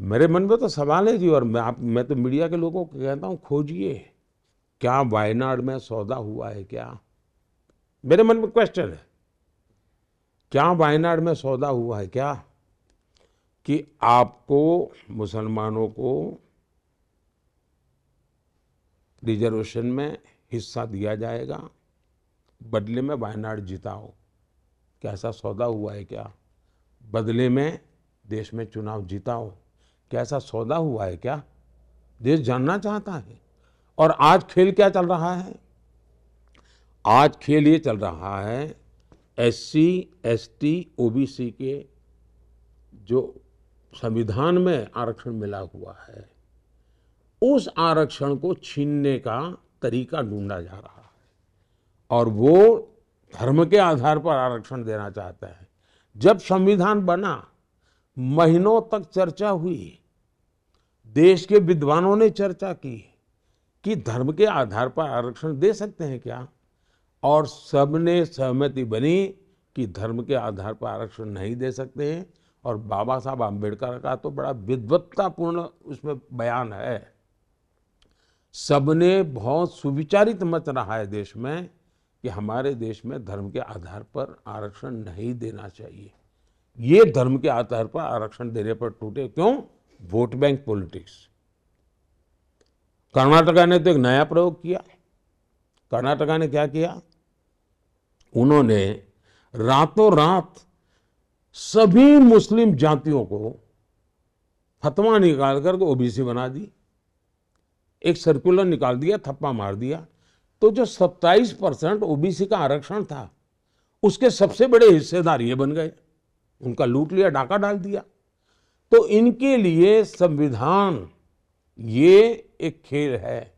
मेरे मन में तो सवाल है जी और मैं आप मैं तो मीडिया के लोगों को कहता हूँ खोजिए क्या वायनाड में सौदा हुआ है क्या मेरे मन में क्वेश्चन है क्या वायनाड में सौदा हुआ है क्या कि आपको मुसलमानों को रिजर्वेशन में हिस्सा दिया जाएगा बदले में वायनाड जिताओ क्या ऐसा सौदा हुआ है क्या बदले में देश में चुनाव जिताओ कैसा ऐसा सौदा हुआ है क्या देश जानना चाहता है और आज खेल क्या चल रहा है आज खेल ये चल रहा है S C S T O B C के जो संविधान में आरक्षण मिला हुआ है उस आरक्षण को छीनने का तरीका ढूंढा जा रहा है और वो धर्म के आधार पर आरक्षण देना चाहता है जब संविधान बना महीनों तक चर्चा हुई देश के विद्वानों ने चर्चा की कि धर्म के आधार पर आरक्षण दे सकते हैं क्या और सबने सहमति बनी कि धर्म के आधार पर आरक्षण नहीं दे सकते हैं और बाबा साहब आम्बेडकर का तो बड़ा विद्वत्तापूर्ण उसमें बयान है सबने बहुत सुविचारित मत रहा है देश में कि हमारे देश में धर्म के आधार पर आरक्षण नहीं देना चाहिए ये धर्म के आधार पर आरक्षण देने पर टूटे क्यों वोट बैंक पॉलिटिक्स कर्नाटका ने तो एक नया प्रयोग किया कर्नाटका ने क्या किया उन्होंने रातों रात सभी मुस्लिम जातियों को फतवा निकाल कर तो ओबीसी बना दी एक सर्कुलर निकाल दिया थप्पा मार दिया तो जो 27 परसेंट ओबीसी का आरक्षण था उसके सबसे बड़े हिस्सेदार ये बन गए उनका लूट लिया डाका डाल दिया तो इनके लिए संविधान ये एक खेल है